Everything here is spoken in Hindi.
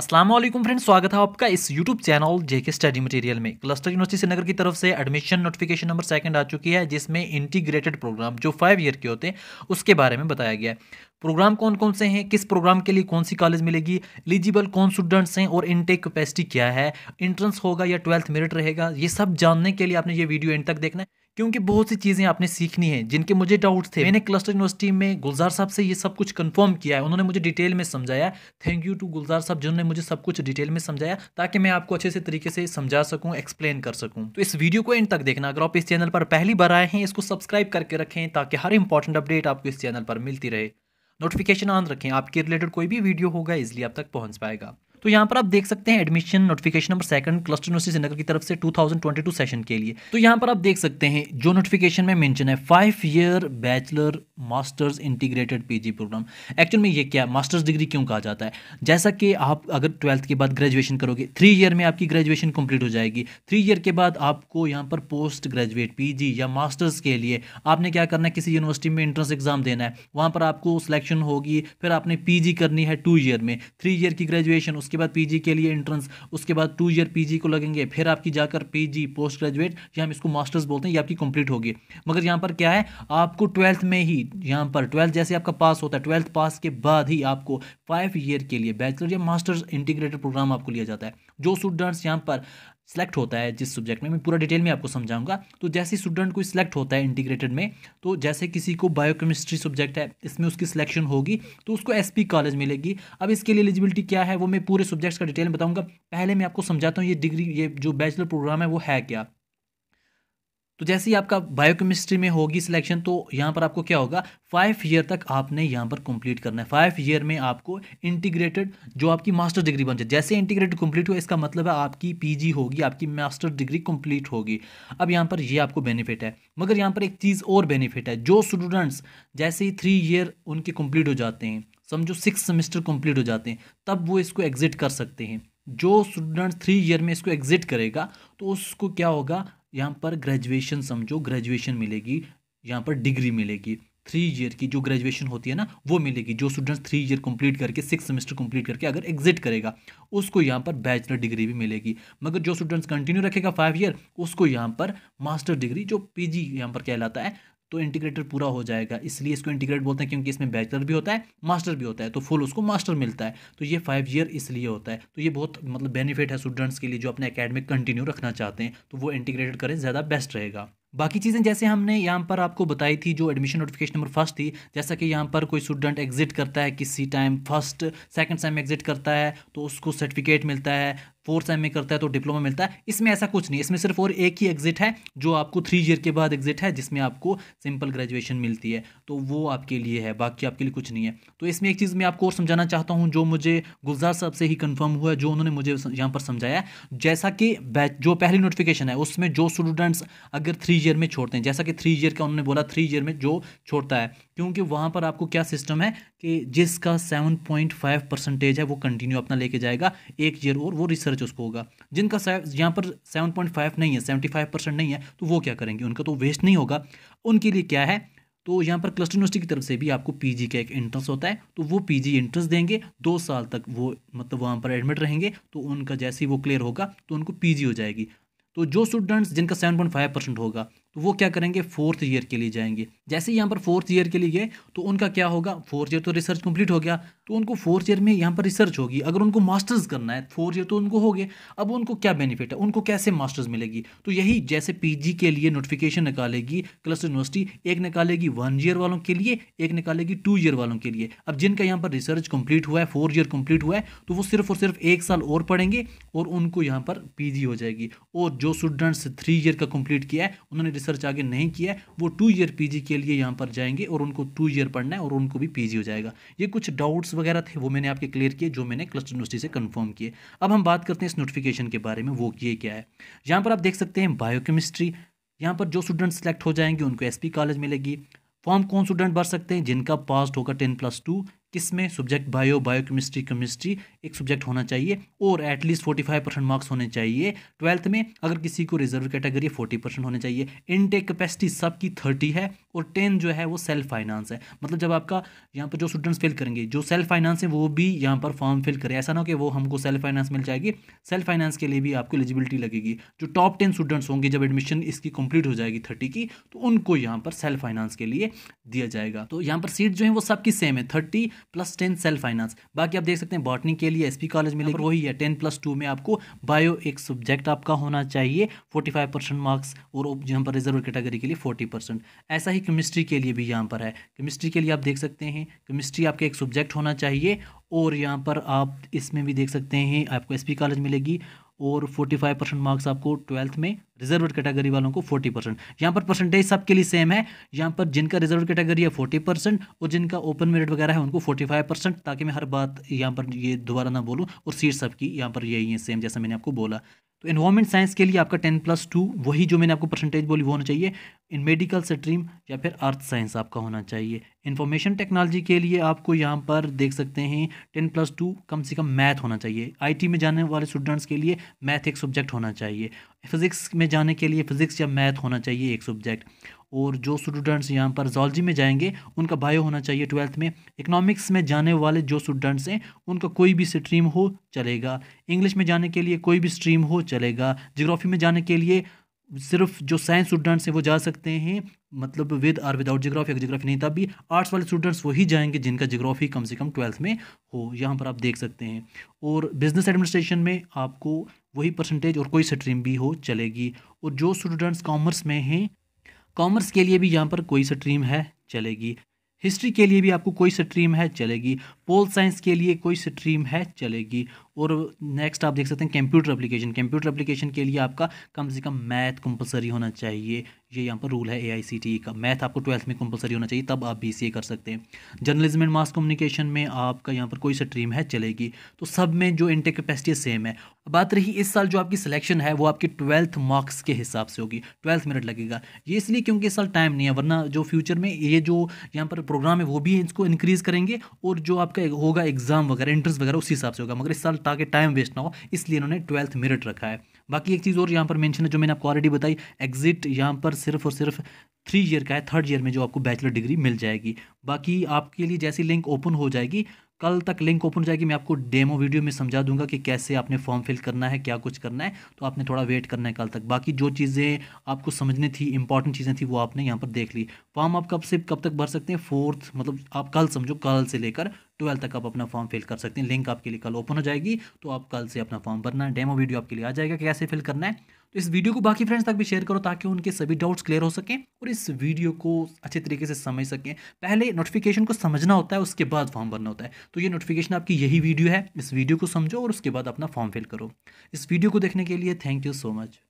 असलम फ्रेंड्स स्वागत है आपका इस YouTube channel JK study material में क्लस्टर यूनिवर्सिटी श्रीनगर की तरफ से एडमिशन नोटिफिकेशन नंबर सेकंड आ चुकी है जिसमें इंटीग्रेटेड प्रोग्राम जो फाइव ईयर के होते हैं उसके बारे में बताया गया है प्रोग्राम कौन कौन से हैं किस प्रोग्राम के लिए कौन सी कॉलेज मिलेगी एलिजिबल कौन स्टूडेंट्स हैं और इनटेक कैपेसिटी क्या है इंट्रेंस होगा या ट्वेल्थ मेरिट रहेगा ये सब जानने के लिए आपने ये वीडियो एंड तक देखना है क्योंकि बहुत सी चीज़ें आपने सीखनी है जिनके मुझे डाउट थे मैंने क्लस्टर यूनिवर्सिटी में गुलजार साहब से ये सब कुछ कंफर्म किया है उन्होंने मुझे डिटेल में समझाया थैंक यू टू गुलजार साहब जिन्होंने मुझे सब कुछ डिटेल में समझाया ताकि मैं आपको अच्छे से तरीके से समझा सकूं एक्सप्लेन कर सकूं तो इस वीडियो को एंड तक देखना अगर आप इस चैनल पर पहली बार आए हैं इसको सब्सक्राइब करके रखें ताकि हर इंपॉर्टेंट अपडेट आपको इस चैनल पर मिलती रहे नोटिफिकेशन ऑन रखें आपके रिलेटेड कोई भी वीडियो होगा इसलिए आप तक पहुंच पाएगा तो यहाँ पर आप देख सकते हैं admission notification number second cluster university Srinagar की तरफ से 2022 सेशन के लिए तो यहाँ पर आप देख सकते हैं जो नोटिफिकेशन में मेंशन है five year bachelor masters integrated PG program actual में ये क्या मास्टर्स डिग्री क्यों कहा जाता है जैसा कि आप अगर ट्वेल्थ के बाद ग्रेजुएशन करोगे थ्री ईयर में आपकी ग्रेजुएशन कंप्लीट हो जाएगी थ्री ईयर के बाद आपको यहाँ पर पोस्ट ग्रेजुएट पी या मास्टर्स के लिए आपने क्या करना है किसी यूनिवर्सिटी में एंट्रेंस एग्जाम देना है वहाँ पर आपको सिलेक्शन होगी फिर आपने पी करनी है टू ईयर में थ्री ईयर की ग्रेजुएशन उस उसके बाद पीजी के लिए एंट्रेंस उसके बाद टू ईयर पीजी को लगेंगे फिर आपकी जाकर पीजी पोस्ट ग्रेजुएट या हम इसको मास्टर्स बोलते हैं ये आपकी कंप्लीट होगी मगर यहाँ पर क्या है आपको ट्वेल्थ में ही यहाँ पर ट्वेल्थ जैसे आपका पास होता है ट्वेल्थ पास के बाद ही आपको फाइव ईयर के लिए बैचलर या मास्टर्स इंटीग्रेटेड प्रोग्राम आपको लिया जाता है जो स्टूडेंट्स यहाँ पर सेलेक्ट होता है जिस सब्जेक्ट में मैं पूरा डिटेल में आपको समझाऊंगा तो जैसे स्टूडेंट कोई सिलेक्ट होता है इंटीग्रेटेड में तो जैसे किसी को बायोकेमिस्ट्री सब्जेक्ट है इसमें उसकी सिलेक्शन होगी तो उसको एसपी कॉलेज मिलेगी अब इसके लिए एलिजिबिलिटी क्या है वो मैं पूरे सब्जेक्ट्स का डिटेल में बताऊँगा पहले मैं आपको समझाता हूँ ये डिग्री ये जो बैचलर प्रोग्राम है वो है क्या तो जैसे ही आपका बायोकेमिस्ट्री में होगी सिलेक्शन तो यहाँ पर आपको क्या होगा फाइव ईयर तक आपने यहाँ पर कंप्लीट करना है फाइव ईयर में आपको इंटीग्रेटेड जो आपकी मास्टर डिग्री बन जाए जैसे इंटीग्रेटेड कंप्लीट हुआ इसका मतलब है आपकी पीजी होगी आपकी मास्टर डिग्री कंप्लीट होगी अब यहाँ पर ये आपको बेनिफिट है मगर यहाँ पर एक चीज़ और बेनिफिट है जो स्टूडेंट्स जैसे ही थ्री ईयर उनके कम्प्लीट हो जाते हैं समझो सिक्स सेमेस्टर कम्प्लीट हो जाते हैं तब वो इसको एग्जिट कर सकते हैं जो स्टूडेंट थ्री ईयर में इसको एग्जिट करेगा तो उसको क्या होगा यहाँ पर ग्रेजुएशन समझो ग्रेजुएशन मिलेगी यहाँ पर डिग्री मिलेगी थ्री ईयर की जो ग्रेजुएशन होती है ना वो मिलेगी जो स्टूडेंट्स थ्री ईयर कंप्लीट करके सिक्स सेमेस्टर कंप्लीट करके अगर एग्जिट करेगा उसको यहाँ पर बैचलर डिग्री भी मिलेगी मगर जो स्टूडेंट्स कंटिन्यू रखेगा फाइव ईयर उसको यहाँ पर मास्टर डिग्री जो पीजी यहाँ पर कहलाता है तो इंटीग्रेटर पूरा हो जाएगा इसलिए इसको इंटीग्रेट बोलते हैं क्योंकि इसमें बैचलर भी होता है मास्टर भी होता है तो फुल उसको मास्टर मिलता है तो ये फाइव ईयर इसलिए होता है तो ये बहुत मतलब बेनिफिट है स्टूडेंट्स के लिए जो अपने अकेडमिक कंटिन्यू रखना चाहते हैं तो वो इंटीग्रेटेड करें ज़्यादा बेस्ट रहेगा बाकी चीज़ें जैसे हमने यहाँ पर आपको बताई थी जो एडमिशन नोटिफिकेशन नंबर फर्स्ट थी जैसा कि यहाँ पर कोई स्टूडेंट एग्जिट करता है किसी time first second time exit करता है तो उसको सर्टिफिकेट मिलता है फोर्थ एम करता है तो डिप्लोमा मिलता है इसमें ऐसा कुछ नहीं इसमें सिर्फ और एक ही एग्जिट है जो आपको थ्री ईयर के बाद एग्जिट है जिसमें आपको सिंपल ग्रेजुएशन मिलती है तो वो आपके लिए है बाकी आपके लिए कुछ नहीं है तो इसमें एक चीज़ मैं आपको और समझाना चाहता हूँ जो मुझे गुलजार साहब से ही कन्फर्म हुआ जो उन्होंने मुझे यहाँ पर समझाया जैसा कि जो पहली नोटिफिकेशन है उसमें जो स्टूडेंट्स अगर थ्री ईयर में छोड़ते हैं जैसा कि थ्री ईयर का उन्होंने बोला थ्री ईयर में जो छोड़ता है क्योंकि वहाँ पर आपको क्या सिस्टम है कि जिसका सेवन पॉइंट फाइव परसेंटेज है वो कंटिन्यू अपना लेके जाएगा एक ईयर और वो रिसर्च उसको होगा जिनका यहाँ पर सेवन पॉइंट फाइव नहीं है सेवेंटी फाइव परसेंट नहीं है तो वो क्या करेंगे उनका तो वेस्ट नहीं होगा उनके लिए क्या है तो यहाँ पर क्लस्टर यूनिवर्सिटी की तरफ से भी आपको पी का एक इंट्रेंस होता है तो वो पी एंट्रेंस देंगे दो साल तक वो मतलब वहाँ पर एडमिट रहेंगे तो उनका जैसे ही वो क्लियर होगा तो उनको पी हो जाएगी तो जो स्टूडेंट्स जिनका सेवन पॉइंट फाइव परसेंट होगा तो वो क्या करेंगे फोर्थ ईयर के लिए जाएंगे जैसे यहाँ पर फोर्थ ईयर के लिए गए तो उनका क्या होगा फोर्थ ईयर तो रिसर्च कंप्लीट हो गया तो उनको फोर्थ ईयर में यहाँ पर रिसर्च होगी अगर उनको मास्टर्स करना है फोर्थ ईयर तो उनको हो गए अब उनको क्या बेनिफिट है उनको कैसे मास्टर्स मिलेगी तो यही जैसे पी के लिए नोटिफिकेशन निकालेगी क्लस्टर यूनिवर्सिटी एक निकालेगी वन ईयर वालों के लिए एक निकालेगी टू ईयर वालों के लिए अब जिनका यहाँ पर रिसर्च कंप्लीट हुआ है फोर्थ ईयर कंप्लीट हुआ है तो वो सिर्फ और सिर्फ एक साल और पढ़ेंगे और उनको यहाँ पर पी हो जाएगी और जो स्टूडेंट्स थ्री ईयर का कंप्लीट किया है उन्होंने रिसर्च आगे नहीं किया है वो टू ईयर पीजी के लिए यहाँ पर जाएंगे और उनको टू ईयर पढ़ना है और उनको भी पीजी हो जाएगा ये कुछ डाउट्स वगैरह थे वो मैंने आपके क्लियर किए जो मैंने क्लस्टर यूनिवर्सिटी से कन्फर्म किए अब हम बात करते हैं इस नोटिफिकेशन के बारे में वो ये क्या है यहाँ पर आप देख सकते हैं बायोकेमिस्ट्री यहाँ पर जो स्टूडेंट सेलेक्ट हो जाएंगे उनको एसपी कॉलेज मिलेगी फॉर्म कौन स्टूडेंट भर सकते हैं जिनका पास्ट होगा टेन प्लस टू किस में subject bio bio chemistry chemistry एक सब्जेक्ट होना चाहिए और at least forty five percent marks होने चाहिए ट्वेल्थ में अगर किसी को रिजर्व कैटेगरी फोर्टी परसेंट होने चाहिए इनटेक कैपेसिटी सबकी थर्टी है और टेन जो है वो सेल्फ फाइनेंस है मतलब जब आपका यहाँ पर जो स्टूडेंट्स फिल करेंगे जो सेल्फ फाइनेंस है वो भी यहाँ पर फॉर्म फिल करें ऐसा ना कि वो हमको सेल्फ फाइनेंस मिल जाएगी सेल्फ फाइनेंस के लिए भी आपको एलिजिबिलिटी लगेगी जो टॉप टेन स्टूडेंट्स होंगे जब एडमिशन इसकी कंप्लीट हो जाएगी थर्टी की तो उनको यहाँ पर सेल्फ फाइनेंस के लिए दिया जाएगा तो यहाँ पर सीट जो है वो सबकी सेम है thirty plus ten self finance बाकी आप देख सकते हैं बॉटनी के लिए एसपी कॉलेज में लेकिन वही है टेन प्लस टू में आपको बायो एक सब्जेक्ट आपका होना चाहिए फोर्टी फाइव परसेंट मार्क्स और यहाँ पर रिजर्व कैटेगरी के लिए फोर्टी परसेंट ऐसा ही केमिस्ट्री के लिए भी यहाँ पर है केमिस्ट्री के लिए आप देख सकते हैं केमिस्ट्री आपका एक सब्जेक्ट होना चाहिए और यहाँ पर आप इसमें भी देख सकते हैं आपको पी कॉलेज मिलेगी और 45 परसेंट मार्क्स आपको ट्वेल्थ में रिजर्व कैटेगरी वालों को 40 परसेंट यहाँ पर परसेंटेज सबके लिए सेम है यहाँ पर जिनका रिजर्व कैटेगरी है 40 परसेंट और जिनका ओपन मेरिट वगैरह है उनको 45 परसेंट ताकि मैं हर बात यहाँ पर ये दोबारा ना बोलूँ और सीट सबकी यहाँ पर यही है सेम जैसा मैंने आपको बोला तो इन्वायरमेंट साइंस के लिए आपका टेन प्लस टू वही जो मैंने आपको परसेंटेज बोली वो होना चाहिए इन मेडिकल स्ट्रीम या फिर अर्थ साइंस आपका होना चाहिए इन्फॉर्मेशन टेक्नोलॉजी के लिए आपको यहाँ पर देख सकते हैं टेन प्लस टू कम से कम मैथ होना चाहिए आईटी में जाने वाले स्टूडेंट्स के लिए मैथ एक सब्जेक्ट होना चाहिए फिज़िक्स में जाने के लिए फिज़िक्स या मैथ होना चाहिए एक सब्जेक्ट और जो स्टूडेंट्स यहाँ पर जोलॉजी में जाएंगे उनका बायो होना चाहिए ट्वेल्थ में इकोनॉमिक्स में जाने वाले जो स्टूडेंट्स हैं उनका कोई भी स्ट्रीम हो चलेगा इंग्लिश में जाने के लिए कोई भी स्ट्रीम हो चलेगा जोग्राफी में जाने के लिए सिर्फ जो साइंस स्टूडेंट्स हैं वो जा सकते हैं मतलब विद आर विदाउट जियोग्राफी अगर जियोग्राफी नहीं था भी आर्ट्स वाले स्टूडेंट्स वही जाएंगे जिनका जियोग्राफ़ी कम से कम ट्वेल्थ में हो यहाँ पर आप देख सकते हैं और बिजनेस एडमिनिस्ट्रेशन में आपको वही परसेंटेज और कोई स्ट्रीम भी हो चलेगी और जो स्टूडेंट्स कॉमर्स में हैं कॉमर्स के लिए भी यहाँ पर कोई स्ट्रीम है चलेगी हिस्ट्री के लिए भी आपको कोई स्ट्रीम है चलेगी पोल साइंस के लिए कोई स्ट्रीम है चलेगी और नेक्स्ट आप देख सकते हैं कंप्यूटर एप्लीकेशन कंप्यूटर एप्लीकेशन के लिए आपका कम से कम मैथ कंपलसरी होना चाहिए ये यहाँ पर रूल है ए e का मैथ आपको ट्वेल्थ में कंपलसरी होना चाहिए तब आप बी कर सकते हैं जर्नलिज्म एंड मास कम्युनिकेशन में आपका यहाँ पर कोई स्ट्रीम है चलेगी तो सब में जो इंटेक कैपेसिटी सेम है बात रही इस साल जो आपकी सिलेक्शन है वो आपकी ट्वेल्थ मार्क्स के हिसाब से होगी ट्वेल्थ मिनट लगेगा ये इसलिए क्योंकि इस साल टाइम नहीं है वरना जो फ्यूचर में ये जो यहाँ पर प्रोग्राम है वो भी इसको इंक्रीज़ करेंगे और जो आपका आपका होगा एग्जाम वगैरह इंटरेस्ट वगैरह उसी हिसाब से होगा मगर इस साल ताकि टाइम वेस्ट ना हो इसलिए इन्होंने ट्वेल्थ मेरिट रखा है बाकी एक चीज़ और यहाँ पर मेंशन है जो मैंने आपको ऑलरेडी बताई एग्जिट यहाँ पर सिर्फ और सिर्फ थ्री ईयर का है थर्ड ईयर में जो आपको बैचलर डिग्री मिल जाएगी बाकी आपके लिए जैसी लिंक ओपन हो जाएगी कल तक लिंक ओपन हो जाएगी मैं आपको डेमो वीडियो में समझा दूंगा कि कैसे आपने फॉर्म फिल करना है क्या कुछ करना है तो आपने थोड़ा वेट करना है कल तक बाकी जो चीज़ें आपको समझनी थी इंपॉर्टेंट चीज़ें थी वो आपने यहाँ पर देख ली फॉर्म आप कब से कब तक भर सकते हैं फोर्थ मतलब आप कल समझो कल से लेकर ट्वेल्थ तक आप अपना फॉर्म फिल कर सकते हैं लिंक आपके लिए कल ओपन हो जाएगी तो आप कल से अपना फॉर्म भरना है डेमो वीडियो आपके लिए आ जाएगा कैसे फिल करना है तो इस वीडियो को बाकी फ्रेंड्स तक भी शेयर करो ताकि उनके सभी डाउट्स क्लियर हो सकें और इस वीडियो को अच्छे तरीके से समझ सकें पहले नोटिफिकेशन को समझना होता है उसके बाद फॉर्म भरना होता है तो ये नोटिफिकेशन आपकी यही वीडियो है इस वीडियो को समझो और उसके बाद अपना फॉर्म फिल करो इस वीडियो को देखने के लिए थैंक यू सो मच